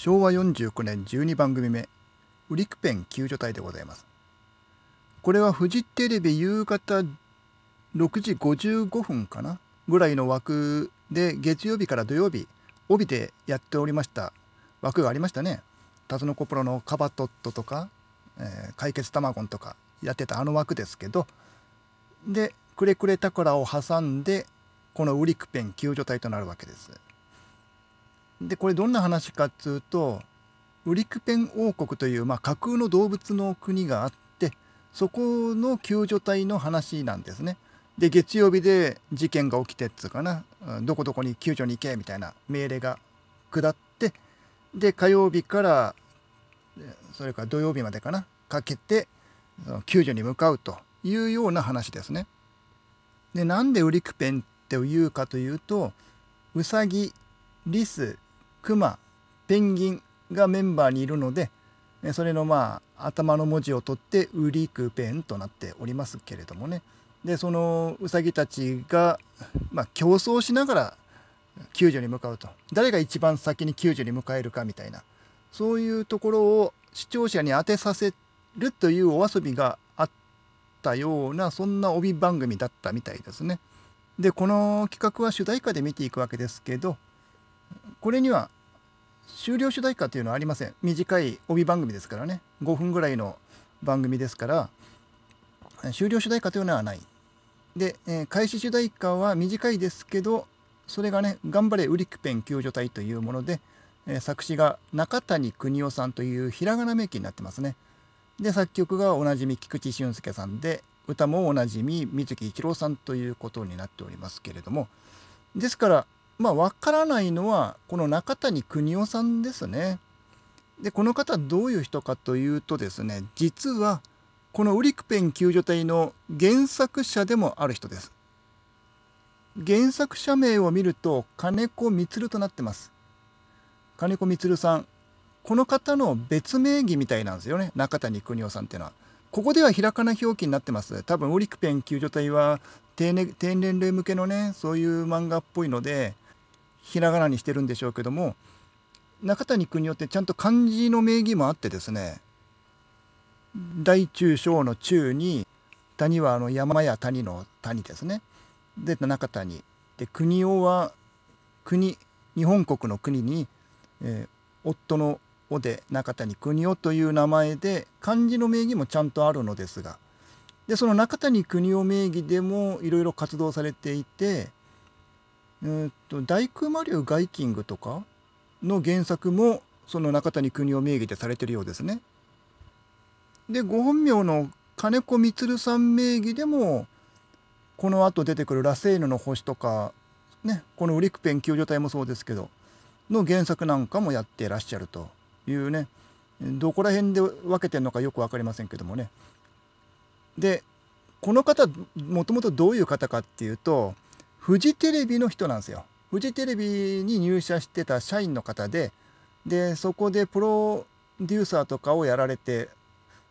昭和49年12番組目ウリクペン救助隊でございますこれはフジテレビ夕方6時55分かなぐらいの枠で月曜日から土曜日帯でやっておりました枠がありましたねタツノコプロのカバトットとか、えー、解決タマゴンとかやってたあの枠ですけどでくれくれタコラを挟んでこのウリクペン救助隊となるわけですでこれどんな話かっつうとウリクペン王国という、まあ、架空の動物の国があってそこの救助隊の話なんですね。で月曜日で事件が起きてっつうかなどこどこに救助に行けみたいな命令が下ってで火曜日からそれから土曜日までかなかけて救助に向かうというような話ですね。でなんでウリクペンっていうかというとウサギリスクマペンギンがメンバーにいるのでそれのまあ頭の文字を取って「ウリクペン」となっておりますけれどもねでそのウサギたちが、まあ、競争しながら救助に向かうと誰が一番先に救助に向かえるかみたいなそういうところを視聴者に当てさせるというお遊びがあったようなそんな帯番組だったみたいですね。でこの企画は主題歌で見ていくわけですけどこれには終了主題歌というのはありません短い帯番組ですからね5分ぐらいの番組ですから終了主題歌というのはないで、えー、開始主題歌は短いですけどそれがね「頑張れウリックペン救助隊」というもので、えー、作詞が中谷邦夫さんというひらがな名器になってますねで作曲がおなじみ菊池俊介さんで歌もおなじみ水木一郎さんということになっておりますけれどもですからまあ、分からないのはこの中谷邦夫さんですね。でこの方どういう人かというとですね実はこの「ウリクペン救助隊」の原作者でもある人です。原作者名を見ると金子充となってます。金子充さんこの方の別名義みたいなんですよね中谷邦夫さんっていうのは。ここではひらかな表記になってます。多分、オリクペン救助隊は低年齢向けのね、そういう漫画っぽいので、ひらがなにしてるんでしょうけども中谷君によってちゃんと漢字の名義もあってですね大中小の中に谷はあの山や谷の谷ですねで中谷で国夫は国日本国の国に、えー、夫の尾で中谷邦夫という名前で漢字の名義もちゃんとあるのですがでその中谷国夫名義でもいろいろ活動されていてえー、っと大空魔竜ガイキングとかの原作もその中谷邦夫名義でされてるようですね。でご本名の金子充さん名義でもこのあと出てくる「ラセーヌの星」とか、ね、この「ウリクペン救助隊」もそうですけどの原作なんかもやってらっしゃるというねどこら辺で分けてるのかよく分かりませんけどもね。でこの方もともとどういう方かっていうとフジテレビの人なんですよ。フジテレビに入社してた社員の方で、で、そこでプロデューサーとかをやられて、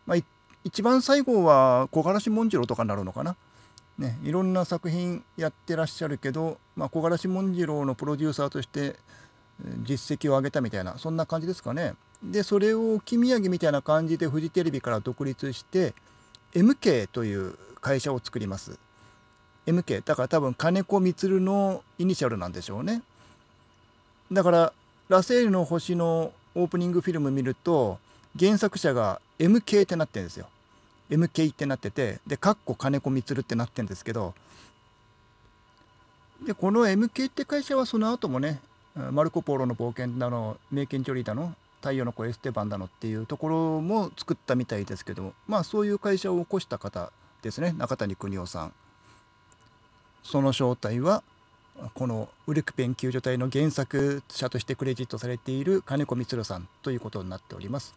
まあ、一番最後は小らし文次郎とかになるのかな。ね、いろんな作品やってらっしゃるけど、まあ、小らし文次郎のプロデューサーとして実績を上げたみたいなそんな感じですかね。でそれを君宮城みたいな感じでフジテレビから独立して MK という会社を作ります。MK だから多分金子満のイニシャルなんでしょうねだから「ラセールの星」のオープニングフィルム見ると原作者が MK ってなってるんですよ MK ってなっててでかっこ金子満ってなってるんですけどでこの MK って会社はその後もねマルコ・ポーロの冒険だの名犬ジョリーだの太陽の子エステバンだのっていうところも作ったみたいですけどもまあそういう会社を起こした方ですね中谷邦夫さん。その正体はこのウルクペン救助隊の原作者としてクレジットされている金子光さんということになっております。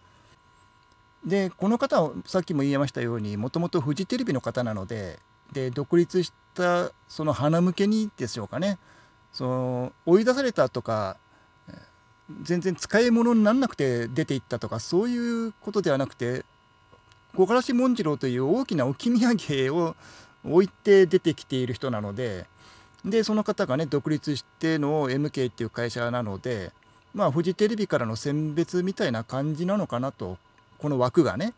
でこの方はさっきも言いましたようにもともとフジテレビの方なのでで独立したその花向けにでしょうかねその追い出されたとか全然使い物にならなくて出ていったとかそういうことではなくて五十嵐紋次郎という大きな置き土産を置いて出てきている人なのででその方がね独立しての MK っていう会社なのでまあフジテレビからの選別みたいな感じなのかなとこの枠がね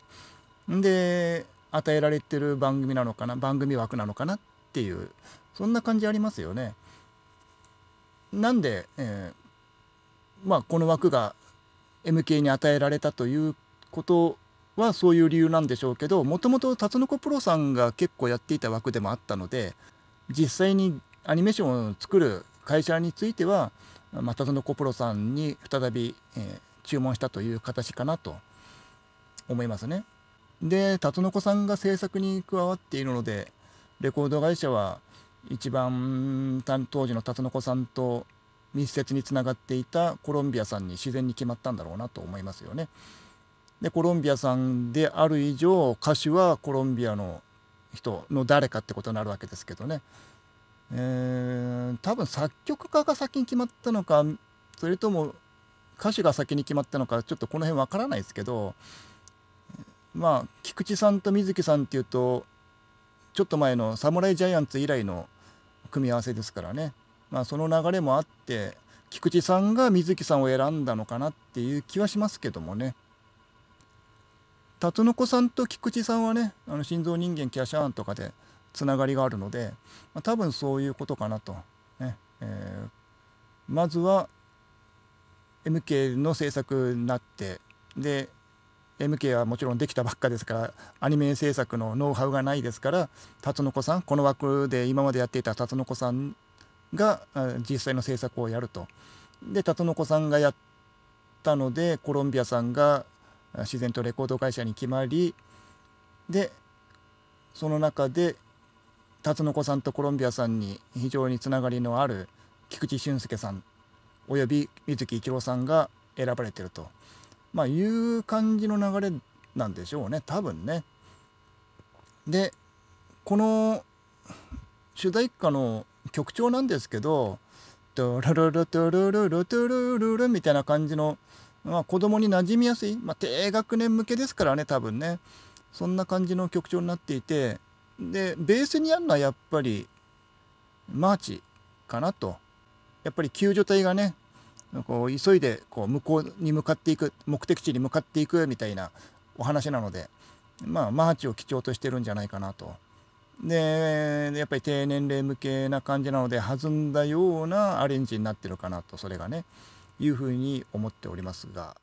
で与えられてる番組なのかな番組枠なのかなっていうそんな感じありますよね。なんで、えー、まあこの枠が MK に与えられたということはそういう理由なんでしょうけどもともとタツノコプロさんが結構やっていた枠でもあったので実際にアニメーションを作る会社については、まあ、タツノコプロさんに再び、えー、注文したという形かなと思いますね。でタツノコさんが制作に加わっているのでレコード会社は一番当時のタツノコさんと密接につながっていたコロンビアさんに自然に決まったんだろうなと思いますよね。でコロンビアんである以上歌手はコロンビアの人の誰かってことになるわけですけどね、えー、多分作曲家が先に決まったのかそれとも歌手が先に決まったのかちょっとこの辺わからないですけどまあ菊池さんと水木さんっていうとちょっと前の侍ジャイアンツ以来の組み合わせですからね、まあ、その流れもあって菊池さんが水木さんを選んだのかなっていう気はしますけどもね。辰の子さんと菊池さんはねあの心臓人間キャシャーンとかでつながりがあるので、まあ、多分そういうことかなと、ねえー、まずは MK の制作になってで MK はもちろんできたばっかですからアニメ制作のノウハウがないですから辰の子さんこの枠で今までやっていた辰の子さんが実際の制作をやると。で辰の子さんがやったのでコロンビアさんが自然とレコード会社に決まりでその中で辰野子さんとコロンビアさんに非常につながりのある菊池俊介さんおよび水木一郎さんが選ばれてると、まあ、いう感じの流れなんでしょうね多分ね。でこの主題歌の曲調なんですけど「ドロロルドルロロドルルル」みたいな感じのまあ、子供に馴染みやすい、まあ、低学年向けですからね多分ねそんな感じの曲調になっていてでベースにあるのはやっぱりマーチかなとやっぱり救助隊がねこう急いでこう向こうに向かっていく目的地に向かっていくみたいなお話なのでまあマーチを基調としてるんじゃないかなと。でやっぱり低年齢向けな感じなので弾んだようなアレンジになってるかなとそれがね。いうふうに思っておりますが。